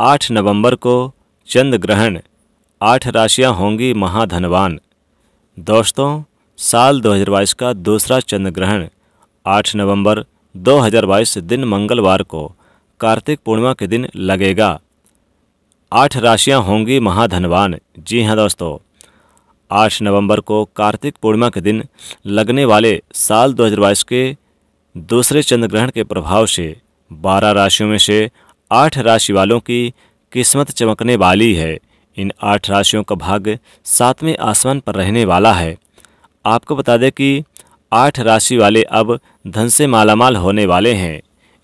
आठ नवंबर को चंद्र ग्रहण आठ राशियां होंगी महाधनवान दोस्तों साल 2022 का दूसरा चंद्र ग्रहण आठ नवंबर 2022 दिन मंगलवार को कार्तिक पूर्णिमा के दिन लगेगा आठ राशियां होंगी महाधनवान जी हाँ दोस्तों आठ नवंबर को कार्तिक पूर्णिमा के दिन लगने वाले साल 2022 के दूसरे चंद्र ग्रहण के प्रभाव से बारह राशियों में से आठ राशि वालों की किस्मत चमकने वाली है इन आठ राशियों का भाग्य सातवें आसमान पर रहने वाला है आपको बता दें कि आठ राशि वाले अब धन से मालामाल होने वाले हैं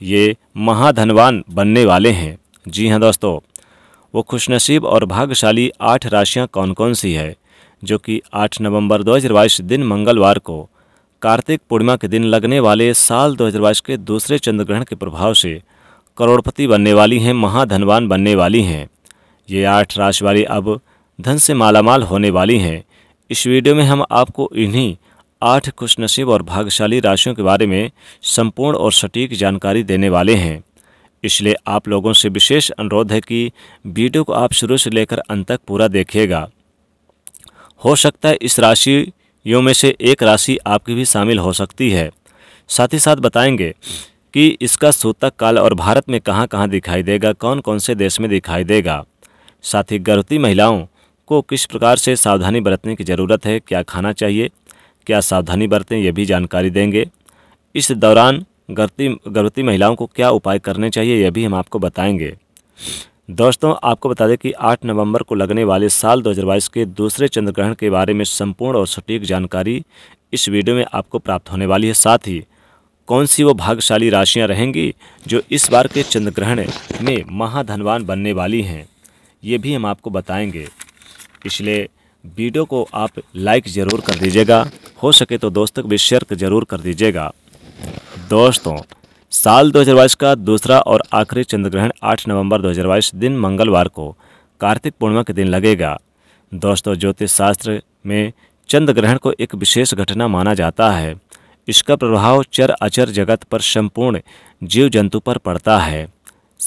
ये महाधनवान बनने वाले हैं जी हाँ दोस्तों वो खुशनसीब और भाग्यशाली आठ राशियाँ कौन कौन सी है जो कि 8 नवंबर 2022 दिन मंगलवार को कार्तिक पूर्णिमा के दिन लगने वाले साल 2022 के दूसरे चंद्रग्रहण के प्रभाव से करोड़पति बनने वाली हैं महाधनवान बनने वाली हैं ये आठ राशि वाली अब धन से मालामाल होने वाली हैं इस वीडियो में हम आपको इन्हीं आठ खुशनसीब और भाग्यशाली राशियों के बारे में संपूर्ण और सटीक जानकारी देने वाले हैं इसलिए आप लोगों से विशेष अनुरोध है कि वीडियो को आप शुरू से लेकर अंत तक पूरा देखिएगा हो सकता है इस राशियों में से एक राशि आपकी भी शामिल हो सकती है साथ ही साथ बताएंगे कि इसका सूतक काल और भारत में कहाँ कहाँ दिखाई देगा कौन कौन से देश में दिखाई देगा साथ ही गर्भवती महिलाओं को किस प्रकार से सावधानी बरतने की ज़रूरत है क्या खाना चाहिए क्या सावधानी बरतें यह भी जानकारी देंगे इस दौरान गर्भती गर्भवती महिलाओं को क्या उपाय करने चाहिए यह भी हम आपको बताएंगे दोस्तों आपको बता दें कि 8 नवंबर को लगने वाले साल 2022 के दूसरे चंद्रग्रहण के बारे में संपूर्ण और सटीक जानकारी इस वीडियो में आपको प्राप्त होने वाली है साथ ही कौन सी वो भाग्यशाली राशियां रहेंगी जो इस बार के चंद्र ग्रहण में महाधनवान बनने वाली हैं ये भी हम आपको बताएंगे इसलिए वीडियो को आप लाइक ज़रूर कर दीजिएगा हो सके तो दोस्तों भी शेयर ज़रूर कर दीजिएगा दोस्तों साल दो का दूसरा और आखिरी चंद्रग्रहण आठ नवंबर दो दिन मंगलवार को कार्तिक पूर्णिमा के दिन लगेगा दोस्तों ज्योतिष शास्त्र में चंद्र ग्रहण को एक विशेष घटना माना जाता है इसका प्रभाव चर अचर जगत पर संपूर्ण जीव जंतु पर पड़ता है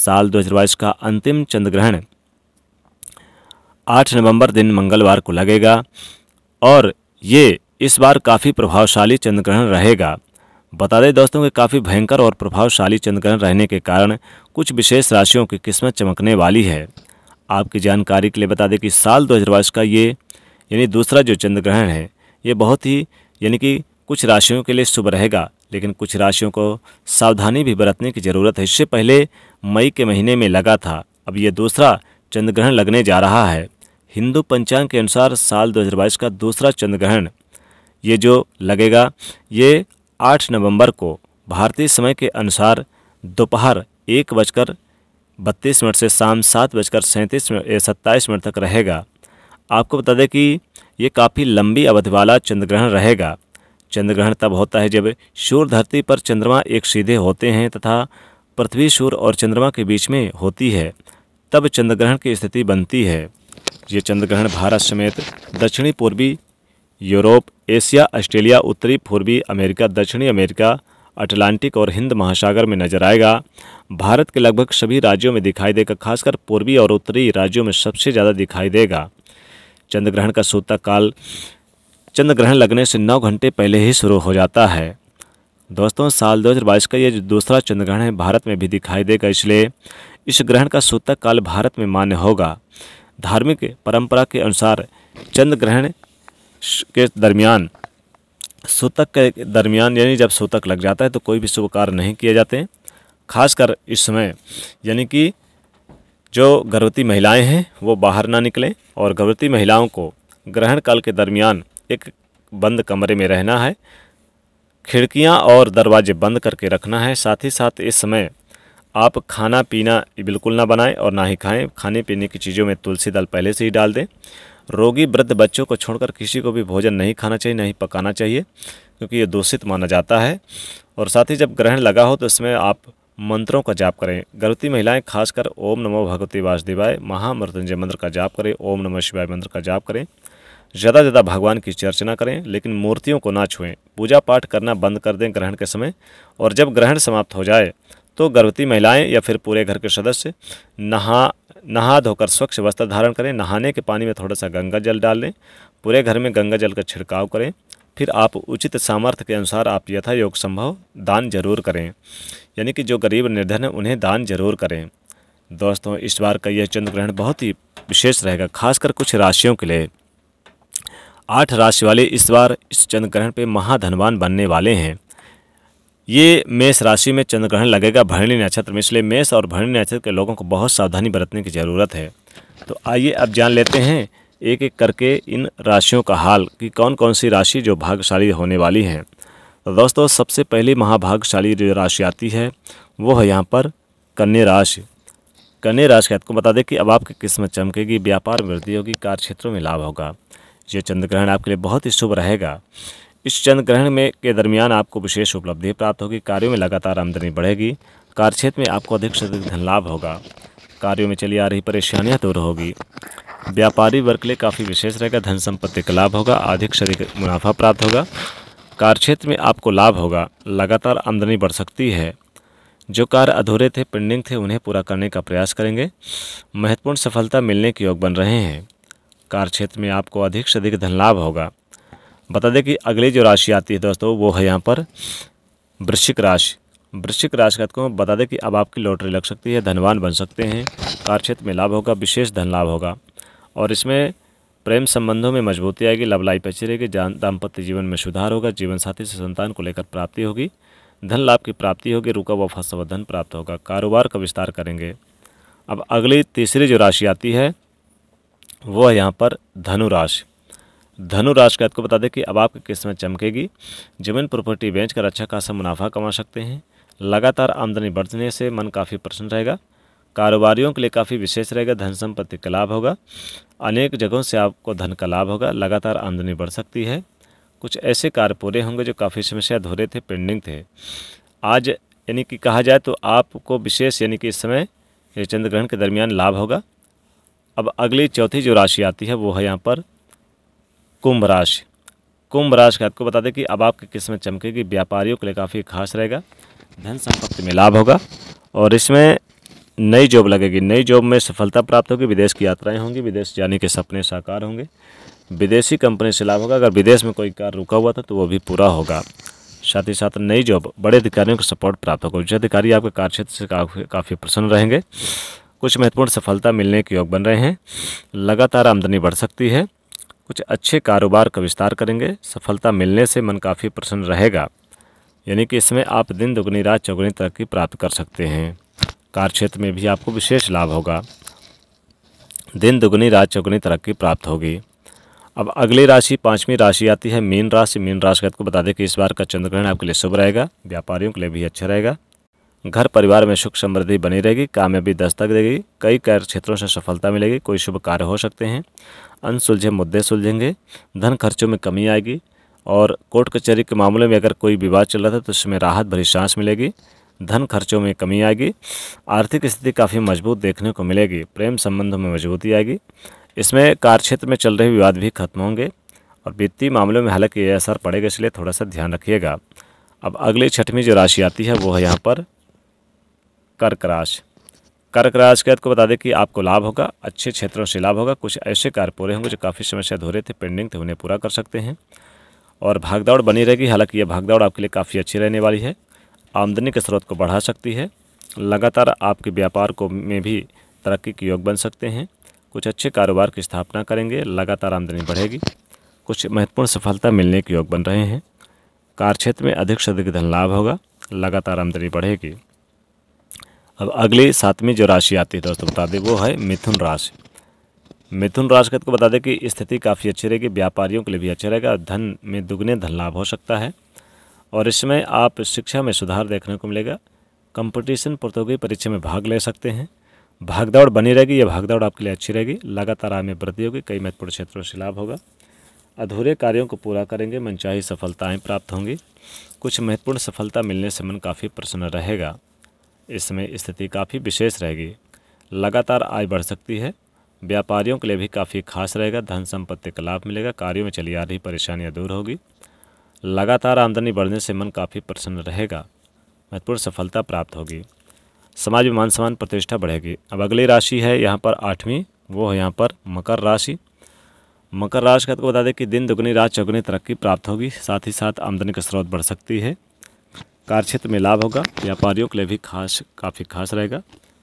साल दो का अंतिम चंद्रग्रहण 8 नवंबर दिन मंगलवार को लगेगा और ये इस बार काफ़ी प्रभावशाली चंद्रग्रहण रहेगा बता दें दोस्तों कि काफ़ी भयंकर और प्रभावशाली चंद्रग्रहण रहने के कारण कुछ विशेष राशियों की किस्मत चमकने वाली है आपकी जानकारी के लिए बता दें कि साल दो का ये यानी दूसरा जो चंद्रग्रहण है ये बहुत ही यानी कि कुछ राशियों के लिए शुभ रहेगा लेकिन कुछ राशियों को सावधानी भी बरतने की ज़रूरत है इससे पहले मई के महीने में लगा था अब यह दूसरा चंद्रग्रहण लगने जा रहा है हिंदू पंचांग के अनुसार साल 2022 का दूसरा चंद्रग्रहण ये जो लगेगा ये 8 नवंबर को भारतीय समय के अनुसार दोपहर एक बजकर बत्तीस मिनट से शाम सात बजकर सैंतीस सत्ताईस मिनट तक रहेगा आपको बता दें कि ये काफ़ी लंबी अवधि वाला चंद्रग्रहण रहेगा चंद्रग्रहण तब होता है जब सूर्य धरती पर चंद्रमा एक सीधे होते हैं तथा पृथ्वी सूर्य और चंद्रमा के बीच में होती है तब चंद्रग्रहण की स्थिति बनती है ये चंद्रग्रहण भारत समेत दक्षिणी पूर्वी यूरोप एशिया ऑस्ट्रेलिया उत्तरी पूर्वी अमेरिका दक्षिणी अमेरिका अटलांटिक और हिंद महासागर में नजर आएगा भारत के लगभग सभी राज्यों में दिखाई देगा खासकर पूर्वी और उत्तरी राज्यों में सबसे ज़्यादा दिखाई देगा चंद्रग्रहण का सूतक काल चंद्र ग्रहण लगने से नौ घंटे पहले ही शुरू हो जाता है दोस्तों साल 2022 का ये दूसरा चंद्र ग्रहण है भारत में भी दिखाई देगा इसलिए इस ग्रहण का सूतक काल भारत में मान्य होगा धार्मिक परंपरा के अनुसार चंद्र ग्रहण के दरमियान सूतक के दरमियान यानी जब सूतक लग जाता है तो कोई भी शुभ कार्य नहीं किए जाते खासकर इस समय यानी कि जो गर्भवती महिलाएं हैं वो बाहर ना निकलें और गर्भवती महिलाओं को ग्रहण काल के दरमियान एक बंद कमरे में रहना है खिड़कियां और दरवाजे बंद करके रखना है साथ ही साथ इस समय आप खाना पीना बिल्कुल ना बनाएं और ना ही खाएं खाने पीने की चीज़ों में तुलसी दाल पहले से ही डाल दें रोगी वृद्ध बच्चों को छोड़कर किसी को भी भोजन नहीं खाना चाहिए नहीं पकाना चाहिए क्योंकि ये दूषित माना जाता है और साथ ही जब ग्रहण लगा हो तो इसमें आप मंत्रों का जाप करें गर्भवती महिलाएं खासकर ओम नमो भगवती वासुदेवाय महामृत्युंजय मंत्र का जाप करें ओम नमः शिवाय मंत्र का जाप करें ज़्यादा ज़्यादा भगवान की चर्चना करें लेकिन मूर्तियों को ना छुएं पूजा पाठ करना बंद कर दें ग्रहण के समय और जब ग्रहण समाप्त हो जाए तो गर्भवती महिलाएं या फिर पूरे घर के सदस्य नहा नहा धोकर स्वच्छ वस्त्र धारण करें नहाने के पानी में थोड़ा सा गंगा जल डाल लें पूरे घर में गंगा जल का छिड़काव करें फिर आप उचित सामर्थ्य के अनुसार आप यथा योग संभव दान जरूर करें यानी कि जो गरीब निर्धन है उन्हें दान जरूर करें दोस्तों इस बार का यह चंद्र ग्रहण बहुत ही विशेष रहेगा खासकर कुछ राशियों के लिए आठ राशि वाले इस बार इस चंद्र ग्रहण महाधनवान बनने वाले हैं ये मेष राशि में चंद्र ग्रहण लगेगा भरणी नक्षत्र में इसलिए मेष और भरणी नक्षत्र के लोगों को बहुत सावधानी बरतने की ज़रूरत है तो आइए अब जान लेते हैं एक एक करके इन राशियों का हाल कि कौन कौन सी राशि जो भाग्यशाली होने वाली हैं तो दोस्तों सबसे पहली महाभाग्यशाली जो राशि आती है वो है यहाँ पर कन्या राशि कन्या राशि आपको बता दें कि अब आपकी किस्मत चमकेगी व्यापार वृद्धि होगी कार्य क्षेत्रों में लाभ होगा ये चंद्र ग्रहण आपके लिए बहुत ही शुभ रहेगा इस चंद्र ग्रहण में के दरमियान आपको विशेष उपलब्धि प्राप्त होगी कार्यों में लगातार आमदनी बढ़ेगी कार्यक्षेत्र में आपको अधिक से अधिक धन लाभ होगा कार्यों में चली आ रही परेशानियाँ दूर होगी व्यापारी वर्ग के लिए काफ़ी विशेष रहेगा धन संपत्ति का लाभ होगा अधिक से अधिक मुनाफा प्राप्त होगा कार्यक्षेत्र में आपको लाभ होगा लगातार आमदनी बढ़ सकती है जो कार्य अधूरे थे पेंडिंग थे उन्हें पूरा करने का प्रयास करेंगे महत्वपूर्ण सफलता मिलने के योग बन रहे हैं कार्य क्षेत्र में आपको अधिक से अधिक धन लाभ होगा बता दें कि अगली जो राशि आती है दोस्तों वो है यहाँ पर वृश्चिक राशि वृश्चिक राशि का तो बता दें कि अब आपकी लॉटरी लग सकती है धनवान बन सकते हैं कार्य क्षेत्र में लाभ होगा विशेष धन लाभ होगा और इसमें प्रेम संबंधों में मजबूती आएगी लव लाइफ अच्छी रहेगी दाम्पत्य जीवन में सुधार होगा जीवन साथी से संतान को लेकर प्राप्ति होगी धन लाभ की प्राप्ति होगी रुका हुआ फसव धन प्राप्त होगा कारोबार का विस्तार करेंगे अब अगली तीसरी जो राशि आती है वो है यहाँ पर धनुराश धनु राशि का आपको बता दें कि अब आपकी किस्मत चमकेगी जमीन प्रॉपर्टी बेचकर अच्छा खासा मुनाफा कमा सकते हैं लगातार आमदनी बढ़ने से मन काफ़ी प्रसन्न रहेगा कारोबारियों के लिए काफ़ी विशेष रहेगा धन संपत्ति का लाभ होगा अनेक जगहों से आपको धन का लाभ होगा लगातार आमदनी बढ़ सकती है कुछ ऐसे कार्य पूरे होंगे जो काफ़ी समस्या धोरे थे पेंडिंग थे आज यानी कि कहा जाए तो आपको विशेष यानी कि इस समय चंद्र ग्रहण के दरमियान लाभ होगा अब अगली चौथी जो राशि आती है वो है यहाँ पर कुंभ राशि कुंभ राशि का आपको बता दें कि अब आपकी किस्मत चमकेगी व्यापारियों के लिए काफ़ी खास रहेगा धन संपत्ति में लाभ होगा और इसमें नई जॉब लगेगी नई जॉब में सफलता प्राप्त होगी विदेश की यात्राएं होंगी विदेश जाने के सपने साकार होंगे विदेशी कंपनी से लाभ होगा अगर विदेश में कोई कार्य रुका हुआ था तो वो भी पूरा होगा साथ ही साथ नई जॉब बड़े अधिकारियों का सपोर्ट प्राप्त होगा उच्च अधिकारी आपके कार्यक्षेत्र से काफ़ी काफ़ी प्रसन्न रहेंगे कुछ महत्वपूर्ण सफलता मिलने के योग बन रहे हैं लगातार आमदनी बढ़ सकती है कुछ अच्छे कारोबार का विस्तार करेंगे सफलता मिलने से मन काफ़ी प्रसन्न रहेगा यानी कि इसमें आप दिन दुगनी रात चौगुनी तरक्की प्राप्त कर सकते हैं कार्यक्षेत्र में भी आपको विशेष लाभ होगा दिन दुगनी रात चौगुनी तरक्की प्राप्त होगी अब अगली राशि पांचवी राशि आती है मीन राशि मीन राशि का आपको बता दें कि इस बार का चंद्रग्रहण आपके लिए शुभ रहेगा व्यापारियों के लिए भी अच्छा रहेगा घर परिवार में सुख समृद्धि बनी रहेगी कामयाबी दस्तक देगी कई कार्य क्षेत्रों से सफलता मिलेगी कोई शुभ कार्य हो सकते हैं अनसुलझे मुद्दे सुलझेंगे धन खर्चों में कमी आएगी और कोर्ट कचहरी के मामले में अगर कोई विवाद चल रहा था तो उसमें राहत भरी सांस मिलेगी धन खर्चों में कमी आएगी आर्थिक स्थिति काफ़ी मजबूत देखने को मिलेगी प्रेम संबंधों में मजबूती आएगी इसमें कार्यक्षेत्र में चल रहे विवाद भी खत्म होंगे और वित्तीय मामलों में हालांकि ये असर पड़ेगा इसलिए थोड़ा सा ध्यान रखिएगा अब अगली छठवीं जो राशि आती है वो है यहाँ पर कर्क राशि कर्क राशि के आपको को बता दें कि आपको लाभ होगा अच्छे क्षेत्रों से लाभ होगा कुछ ऐसे कार्य पूरे होंगे जो काफ़ी समस्या से अधूरे थे पेंडिंग थे उन्हें पूरा कर सकते हैं और भागदौड़ बनी रहेगी हालांकि यह भागदौड़ आपके लिए काफ़ी अच्छी रहने वाली है आमदनी के स्रोत को बढ़ा सकती है लगातार आपके व्यापार को में भी तरक्की के योग बन सकते हैं कुछ अच्छे कारोबार की स्थापना करेंगे लगातार आमदनी बढ़ेगी कुछ महत्वपूर्ण सफलता मिलने के योग बन रहे हैं कार्य क्षेत्र में अधिक से अधिक धन लाभ होगा लगातार आमदनी बढ़ेगी अब अगले सातवीं जो राशि आती है दोस्तों बता दें वो है मिथुन राशि मिथुन राशि का तो बता दें कि स्थिति काफ़ी अच्छी रहेगी व्यापारियों के लिए भी अच्छा रहेगा धन में दुगने धन लाभ हो सकता है और इसमें आप शिक्षा में सुधार देखने को मिलेगा कंपटीशन प्रतियोगी परीक्षा में भाग ले सकते हैं भागदौड़ बनी रहेगी यह भागदौड़ आपके लिए अच्छी रहेगी लगातार आय में वृद्धि होगी कई महत्वपूर्ण क्षेत्रों से लाभ होगा अधूरे कार्यों को पूरा करेंगे मनचाही सफलताएं प्राप्त होंगी कुछ महत्वपूर्ण सफलता मिलने से मन काफ़ी प्रसन्न रहेगा इस समय स्थिति काफ़ी विशेष रहेगी लगातार आय बढ़ सकती है व्यापारियों के लिए भी काफ़ी खास रहेगा धन संपत्ति का लाभ मिलेगा कार्यों में चली आ रही परेशानियाँ दूर होगी लगातार आमदनी बढ़ने से मन काफ़ी प्रसन्न रहेगा महत्वपूर्ण सफलता प्राप्त होगी समाज में मान सम्मान प्रतिष्ठा बढ़ेगी अब अगली राशि है यहाँ पर आठवीं वो है यहाँ पर मकर राशि मकर राशि का तो बता दें कि दिन दुगनी रात चौगुनी तरक्की प्राप्त होगी साथ ही साथ आमदनी का स्रोत बढ़ सकती है कार्य क्षेत्र में लाभ होगा व्यापारियों के लिए भी खास काफ़ी खास रहेगा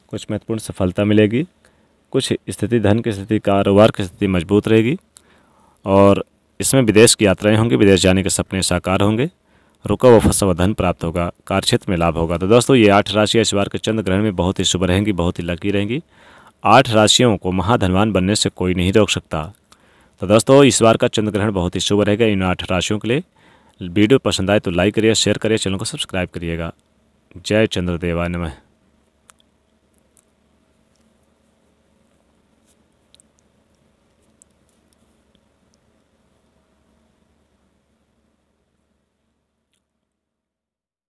कुछ महत्वपूर्ण सफलता मिलेगी कुछ स्थिति धन की स्थिति कारोबार की स्थिति मजबूत रहेगी और इसमें विदेश की यात्राएं होंगी विदेश जाने के सपने साकार होंगे रुका व फसा व धन प्राप्त होगा क्षेत्र में लाभ होगा तो दोस्तों ये आठ राशियाँ इस बार के चंद्र ग्रहण में बहुत ही शुभ रहेंगी बहुत ही लकी रहेंगी आठ राशियों को महाधनवान बनने से कोई नहीं रोक सकता तो दोस्तों इस बार का चंद्र ग्रहण बहुत ही शुभ रहेगा इन आठ राशियों के लिए वीडियो पसंद आए तो लाइक करिए शेयर करिए चैनल को सब्सक्राइब करिएगा जय चंद्रदेवा नमः